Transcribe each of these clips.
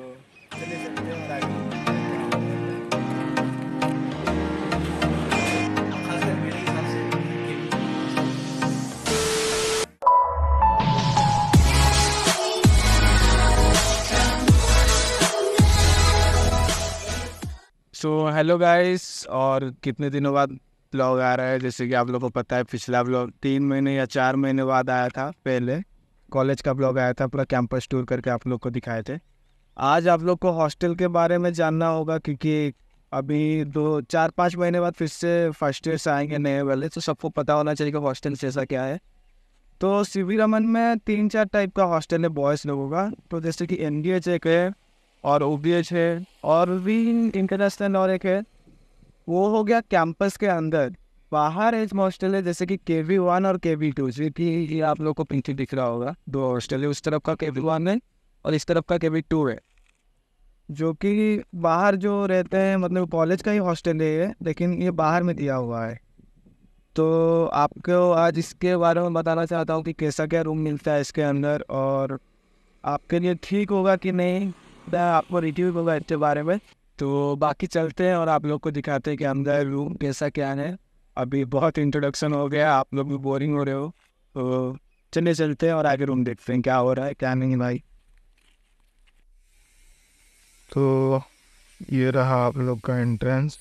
So hello guys और कितने दिनों बाद ब्लॉग आ रहा है जैसे कि आप लोगों को पता है पिछला ब्लॉग तीन महीने या चार महीने बाद आया था पहले कॉलेज का ब्लॉग आया था पूरा कैंपस टूर करके आप लोग को दिखाए थे आज आप लोग को हॉस्टल के बारे में जानना होगा क्योंकि अभी दो चार पाँच महीने बाद फिर से फर्स्ट ईयर से आएंगे नए वाले तो सबको पता होना चाहिए कि हॉस्टल जैसा क्या है तो सी वी रमन में तीन चार टाइप का हॉस्टल है बॉयज़ लोगों का तो जैसे कि एन डी एच एक है और ओ बी एच है और भी इंटरनेशनल और एक है वो हो गया कैंपस के अंदर बाहर एक हॉस्टल है जैसे कि के वी वन और के वी टू जी कि आप लोग को पिंक दिख रहा होगा दो हॉस्टल है उस तरफ का के वी वन है और इस तरफ का के वी टू है जो कि बाहर जो रहते हैं मतलब कॉलेज का ही हॉस्टल है ये लेकिन ये बाहर में दिया हुआ है तो आपको आज इसके बारे में बताना चाहता हूँ कि कैसा क्या रूम मिलता है इसके अंदर और आपके लिए ठीक होगा कि नहीं आपको रिटिव होगा इसके बारे में तो बाकी चलते हैं और आप लोग को दिखाते हैं कि अंदर रूम कैसा क्या है अभी बहुत इंट्रोडक्शन हो गया आप लोग भी बोरिंग हो रहे हो तो चलिए चलते हैं और आगे रूम देखते हैं क्या हो रहा है क्या नहीं भाई तो ये रहा आप लोग का एंट्रेंस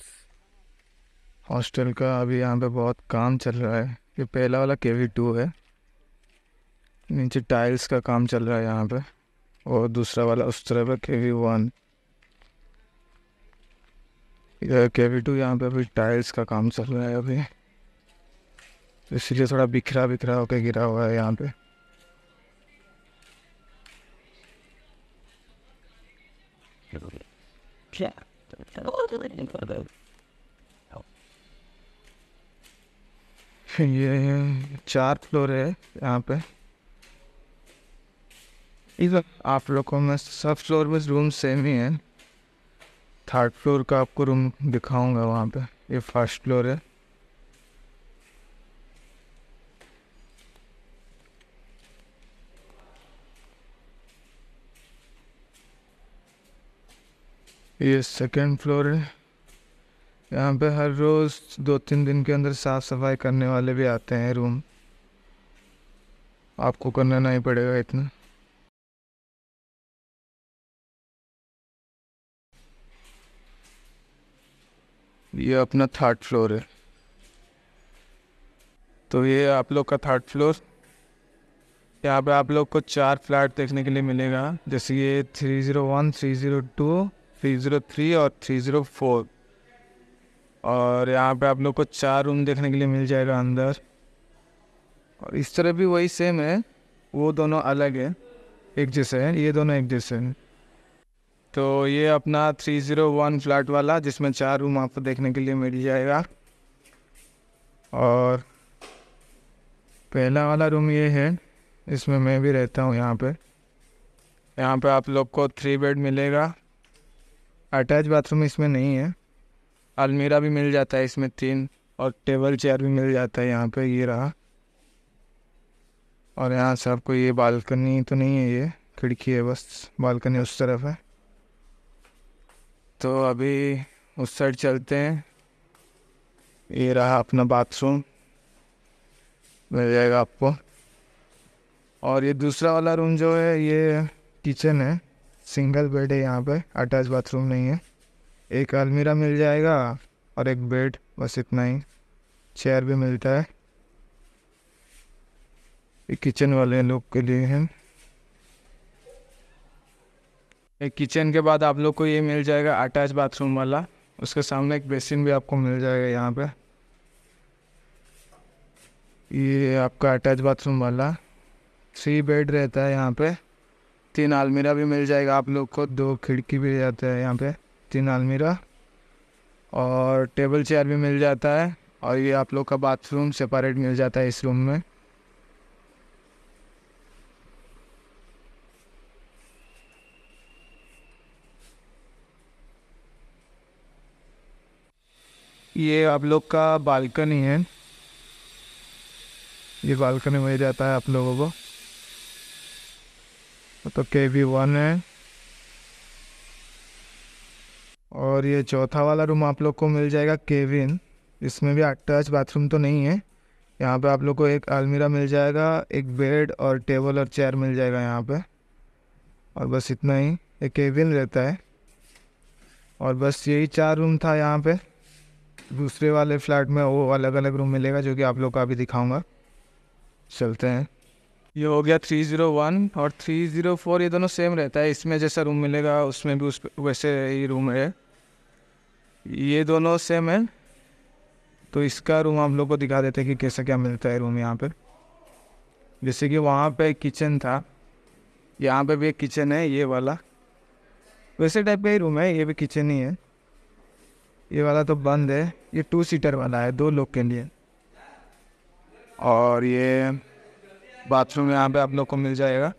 हॉस्टल का अभी यहाँ पे बहुत काम चल रहा है ये पहला वाला के वी टू है नीचे टाइल्स का काम चल रहा है यहाँ पे और दूसरा वाला उस तरह पर K V one K V two यहाँ पे अभी टाइल्स का काम चल रहा है अभी इसलिए थोड़ा बिखरा बिखरा होकर गिरा हुआ है यहाँ पे ये चार फ्लोर है यहाँ पे इधर आप लोग को मैं सब फ्लोर में रूम सेम ही है थर्ड फ्लोर का आपको रूम दिखाऊंगा वहाँ पे ये फर्स्ट फ्लोर है ये सेकेंड फ्लोर है यहाँ पे हर रोज़ दो तीन दिन के अंदर साफ़ सफाई करने वाले भी आते हैं रूम आपको करना नहीं पड़ेगा इतना ये अपना थर्ड फ्लोर है तो ये आप लोग का थर्ड फ्लोर यहाँ पे आप लोग को चार फ्लैट देखने के लिए मिलेगा जैसे ये three zero one three zero two three zero three और थ्री ज़ीरो फोर और यहाँ पे आप लोग को चार रूम देखने के लिए मिल जाएगा अंदर और इस तरह भी वही सेम है वो दोनों अलग है एक जैसे हैं ये दोनों एक जैसे हैं तो ये अपना थ्री ज़ीरो वन फ्लैट वाला जिसमें चार रूम आपको देखने के लिए मिल जाएगा और पहला वाला रूम ये है इसमें मैं भी रहता हूँ यहाँ पे यहाँ पे आप लोग को थ्री बेड मिलेगा अटैच बाथरूम इसमें नहीं है अलमीरा भी मिल जाता है इसमें तीन और टेबल चेयर भी मिल जाता है यहाँ पे ये रहा और यहाँ से आपको ये बालकनी तो नहीं है ये खिड़की है बस बालकनी उस तरफ है तो अभी उस साइड चलते हैं ये रहा अपना बाथरूम मिल जाएगा आपको और ये दूसरा वाला रूम जो है ये किचन है सिंगल बेड है यहाँ पे अटैच बाथरूम नहीं है एक अलमीरा मिल जाएगा और एक बेड बस इतना ही चेयर भी मिलता है एक किचन वाले लोग के लिए हैं एक किचन के बाद आप लोग को ये मिल जाएगा अटैच बाथरूम वाला उसके सामने एक बेसिन भी आपको मिल जाएगा यहाँ पे ये आपका अटैच बाथरूम वाला थ्री बेड रहता है यहाँ पे तीन आलमीरा भी मिल जाएगा आप लोग को दो खिड़की भी जाते है यहाँ पे तीन आलमीरा और टेबल चेयर भी मिल जाता है और ये आप लोग का बाथरूम सेपरेट मिल जाता है इस रूम में ये आप लोग का बालकनी है ये बालकनी मिल जाता है आप लोगों को तो के वी वन है और ये चौथा वाला रूम आप लोग को मिल जाएगा केविन इसमें भी अटैच बाथरूम तो नहीं है यहाँ पे आप लोग को एक अलमीरा मिल जाएगा एक बेड और टेबल और चेयर मिल जाएगा यहाँ पे और बस इतना ही एक केविन रहता है और बस यही चार रूम था यहाँ पे दूसरे वाले फ्लैट में वो अलग अलग रूम मिलेगा जो कि आप लोग का अभी दिखाऊँगा चलते हैं ये हो गया थ्री ज़ीरो वन और थ्री ज़ीरो फोर ये दोनों सेम रहता है इसमें जैसा रूम मिलेगा उसमें भी उस वैसे ही रूम है ये दोनों सेम है तो इसका रूम हम लोग को दिखा देते हैं कि कैसा क्या मिलता है रूम यहाँ पर जैसे कि वहाँ पे किचन था यहाँ पे भी एक किचन है ये वाला वैसे टाइप का ही रूम है ये भी किचन ही है ये वाला तो बंद है ये टू सीटर वाला है दो लोग के लिए और ये बाथरूम यहाँ पे आप लोग को मिल जाएगा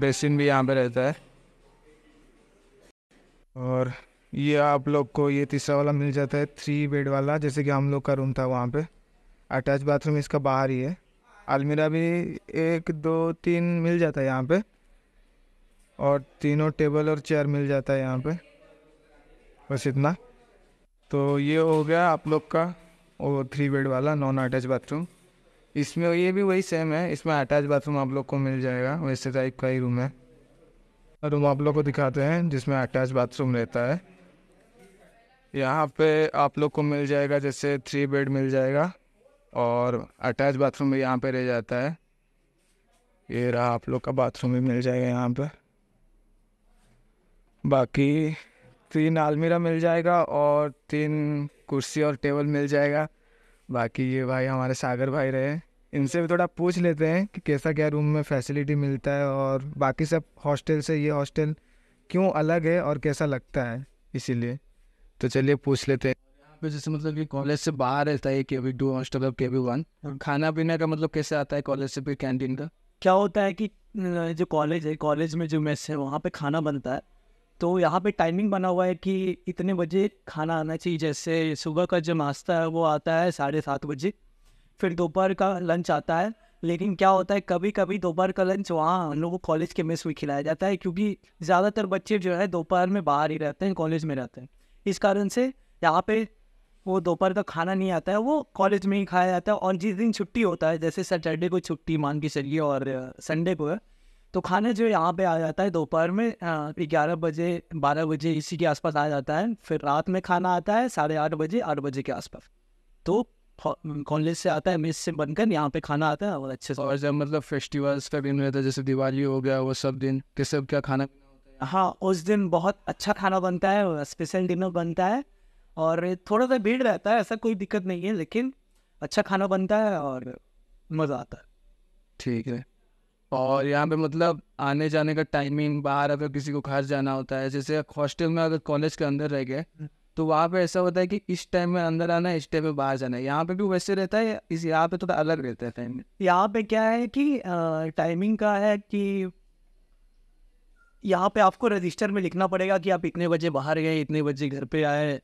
बेसिन भी यहाँ पे रहता है और ये आप लोग को ये तीसरा वाला मिल जाता है थ्री बेड वाला जैसे कि हम लोग का रूम था वहाँ पे अटैच बाथरूम इसका बाहर ही है अलमीरा भी एक दो तीन मिल जाता है यहाँ पे और तीनों टेबल और चेयर मिल जाता है यहाँ पे बस इतना तो ये हो गया आप लोग का वो थ्री बेड वाला नॉन अटैच बाथरूम इसमें ये भी वही सेम है इसमें अटैच बाथरूम आप लोग को मिल जाएगा वैसे टाइप का ही रूम है रूम आप लोग को दिखाते हैं जिसमें अटैच बाथरूम रहता है यहाँ पे आप लोग को मिल जाएगा जैसे थ्री बेड मिल जाएगा और अटैच बाथरूम भी यहाँ पे रह जाता है ये रहा आप लोग का बाथरूम भी मिल जाएगा यहाँ पर बाकी तीन आलमीरा मिल जाएगा और तीन कुर्सी और टेबल मिल जाएगा बाकी ये भाई हमारे सागर भाई रहे इनसे भी थोड़ा पूछ लेते हैं कि कैसा क्या रूम में फैसिलिटी मिलता है और बाकी सब हॉस्टल से ये हॉस्टल क्यों अलग है और कैसा लगता है इसीलिए तो चलिए पूछ लेते हैं पे जैसे मतलब कि कॉलेज से बाहर रहता है K V two hostel of K V one खाना पीना का मतलब कैसे आता है कॉलेज से फिर कैंटीन का क्या होता है कि जो कॉलेज है कॉलेज में जो मेस है वहाँ पे खाना बनता है तो यहाँ पे टाइमिंग बना हुआ है कि इतने बजे खाना आना चाहिए जैसे सुबह का जो नाश्ता है वो आता है साढ़े सात बजे फिर दोपहर का लंच आता है लेकिन क्या होता है कभी कभी दोपहर का लंच वहाँ हम लोग को कॉलेज के मेस में खिलाया जाता है क्योंकि ज़्यादातर बच्चे जो है दोपहर में बाहर ही रहते हैं कॉलेज में रहते हैं इस कारण से यहाँ पे वो दोपहर का खाना नहीं आता है वो कॉलेज में ही खाया जाता है और जिस दिन छुट्टी होता है जैसे सैटरडे को छुट्टी मान के चलिए और संडे को है तो खाना जो यहाँ पे आ जाता है दोपहर में ग्यारह बजे बारह बजे इसी के आसपास आ जाता है फिर रात में खाना आता है साढ़े आठ बजे आठ बजे के आसपास तो कॉलेज से आता है मेस से बनकर यहाँ पे खाना आता है और अच्छे से और जब मतलब फेस्टिवल्स का दिन रहता है जैसे दिवाली हो गया वो सब दिन के सब क्या खाना हाँ उस दिन बहुत अच्छा खाना बनता है स्पेशल डिनर बनता है और थोड़ा सा भीड़ रहता है ऐसा कोई दिक्कत नहीं है लेकिन अच्छा खाना बनता है और मज़ा आता है ठीक है और यहाँ पे मतलब आने जाने का टाइमिंग बाहर अगर किसी को घर जाना होता है जैसे हॉस्टल में अगर कॉलेज के अंदर रह गए हम्म। तो वहाँ पे ऐसा होता है कि इस टाइम में अंदर आना है इस टाइम में बाहर जाना है यहाँ पे भी वैसे रहता है इस यहाँ पे थोड़ा तो अलग रहता है टाइम यहाँ पे क्या है कि टाइमिंग का है कि यहाँ पे आपको रजिस्टर में लिखना पड़ेगा कि आप इतने बजे बाहर गए इतने बजे घर पे आए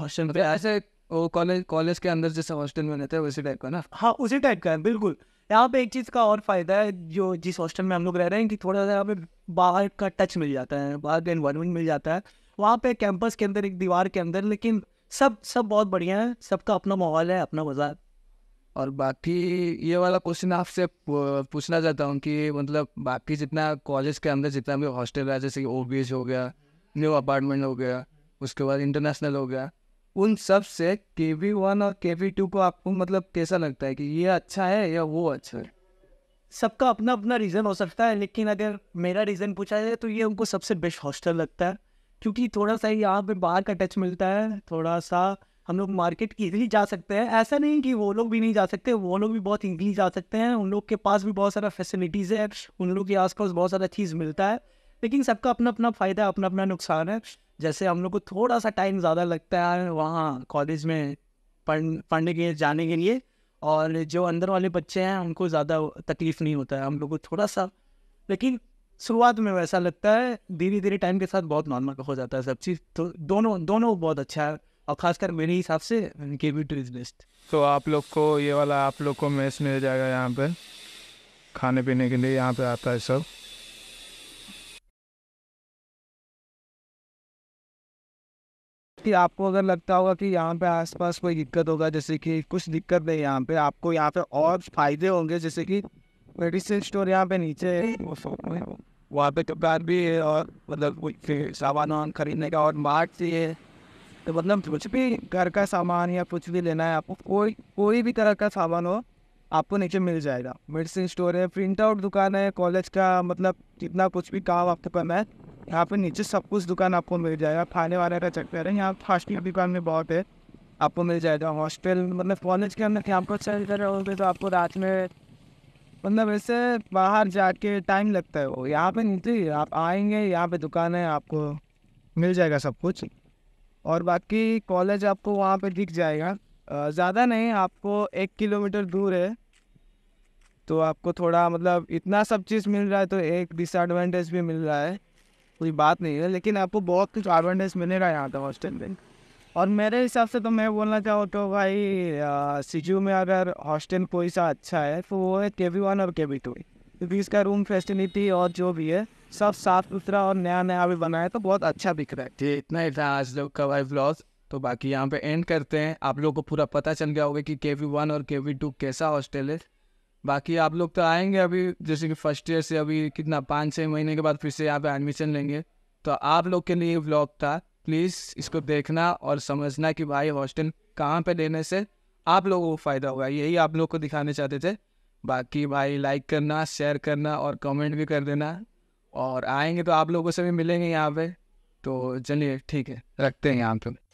हॉस्टल पे मतलब ऐसे वो कॉलेज कॉलेज के अंदर जैसे हॉस्टल में रहता है वैसे टाइप का ना हाँ उसी टाइप का है बिल्कुल यहाँ पे एक चीज़ का और फ़ायदा है जो जिस हॉस्टल में हम लोग रह रहे हैं कि थोड़ा सा यहाँ पे बाहर का टच मिल जाता है बाहर का इन्वायरमेंट मिल जाता है वहाँ पे कैंपस के अंदर एक दीवार के अंदर लेकिन सब सब बहुत बढ़िया है सबका अपना माहौल है अपना मजा और बाकी ये वाला क्वेश्चन आपसे पूछना चाहता हूँ कि मतलब बाकी जितना कॉलेज के अंदर जितना भी हॉस्टल है जैसे कि ओ हो गया न्यू अपार्टमेंट हो गया उसके बाद इंटरनेशनल हो गया उन सब से के वी वन और के वी टू को आपको मतलब कैसा लगता है कि ये अच्छा है या वो अच्छा है सबका अपना अपना रीज़न हो सकता है लेकिन अगर मेरा रीज़न पूछा जाए तो ये उनको सबसे बेस्ट हॉस्टल लगता है क्योंकि थोड़ा सा यहाँ पे बाहर का टच मिलता है थोड़ा सा हम लोग मार्केट इजीली जा सकते हैं ऐसा नहीं कि वो लोग भी नहीं जा सकते वो लोग भी बहुत इजीली जा सकते हैं उन लोग के पास भी बहुत सारा फैसिलिटीज़ है उन लोग के आसपास बहुत सारा चीज़ मिलता है लेकिन सबका अपना अपना फ़ायदा है अपना अपना नुकसान है जैसे हम लोग को थोड़ा सा टाइम ज़्यादा लगता है वहाँ कॉलेज में पढ़ने के लिए जाने के लिए और जो अंदर वाले बच्चे हैं उनको ज़्यादा तकलीफ़ नहीं होता है हम लोग को थोड़ा सा लेकिन शुरुआत में वैसा लगता है धीरे धीरे टाइम के साथ बहुत नॉर्मल हो जाता है सब चीज़ तो दोनों दोनों बहुत अच्छा है और खासकर मेरे हिसाब से के बी टू बेस्ट तो आप लोग को ये वाला आप लोग को मेस मिल जाएगा यहाँ पर खाने पीने के लिए यहाँ पे आता है सब कि आपको अगर लगता होगा कि यहाँ पे आसपास कोई दिक्कत होगा जैसे कि कुछ दिक्कत नहीं यहाँ पे आपको यहाँ पे और फायदे होंगे जैसे कि मेडिसिन स्टोर यहाँ पे नीचे है वहाँ पे दुकान भी है और मतलब सामान वामान खरीदने का और मार्ट भी है तो मतलब कुछ भी घर का सामान या कुछ भी लेना है आपको कोई कोई भी तरह का सामान हो आपको नीचे मिल जाएगा मेडिसिन स्टोर है प्रिंट आउट दुकान है कॉलेज का मतलब जितना कुछ भी काम आपके पास है यहाँ पे नीचे सब कुछ दुकान आपको मिल जाएगा खाने वाले का चक्कर है यहाँ फास्ट फूड दुकान में बहुत है आपको मिल जाएगा हॉस्टल मतलब कॉलेज के अंदर यहाँ पर चल कर रहे होंगे तो आपको रात में मतलब ऐसे बाहर जाके टाइम लगता है वो यहाँ पे नहीं थी तो आप आएंगे यहाँ पे दुकान है आपको मिल जाएगा सब कुछ और बाकी कॉलेज आपको वहाँ पे दिख जाएगा ज़्यादा नहीं आपको एक किलोमीटर दूर है तो आपको थोड़ा मतलब इतना सब चीज़ मिल रहा है तो एक डिसएडवांटेज भी मिल रहा है कोई बात नहीं है लेकिन आपको बहुत कुछ एडवांटेज मिलेगा यहाँ का हॉस्टल में और मेरे हिसाब से तो मैं बोलना चाहूँ तो भाई सीजू में अगर हॉस्टल कोई सा अच्छा है तो वो है के वी वन और के वी टू क्योंकि इसका रूम फैसिलिटी और जो भी है सब साफ सुथरा और नया नया भी बना है तो बहुत अच्छा बिक रहा है जी इतना ही था आज लोग का वाइफ ब्लॉग तो बाकी यहाँ पे एंड करते हैं आप लोग को पूरा पता चल गया होगा कि के वी वन और के वी टू कैसा हॉस्टल है बाकी आप लोग तो आएंगे अभी जैसे कि फर्स्ट ईयर से अभी कितना पाँच छः महीने के बाद फिर से यहाँ पे एडमिशन लेंगे तो आप लोग के लिए ब्लॉग था प्लीज़ इसको देखना और समझना कि भाई हॉस्टल कहाँ पे लेने से आप लोगों को फ़ायदा होगा यही आप लोग को दिखाने चाहते थे बाकी भाई लाइक करना शेयर करना और कमेंट भी कर देना और आएंगे तो आप लोगों से भी मिलेंगे यहाँ पे तो चलिए ठीक है रखते हैं यहाँ पे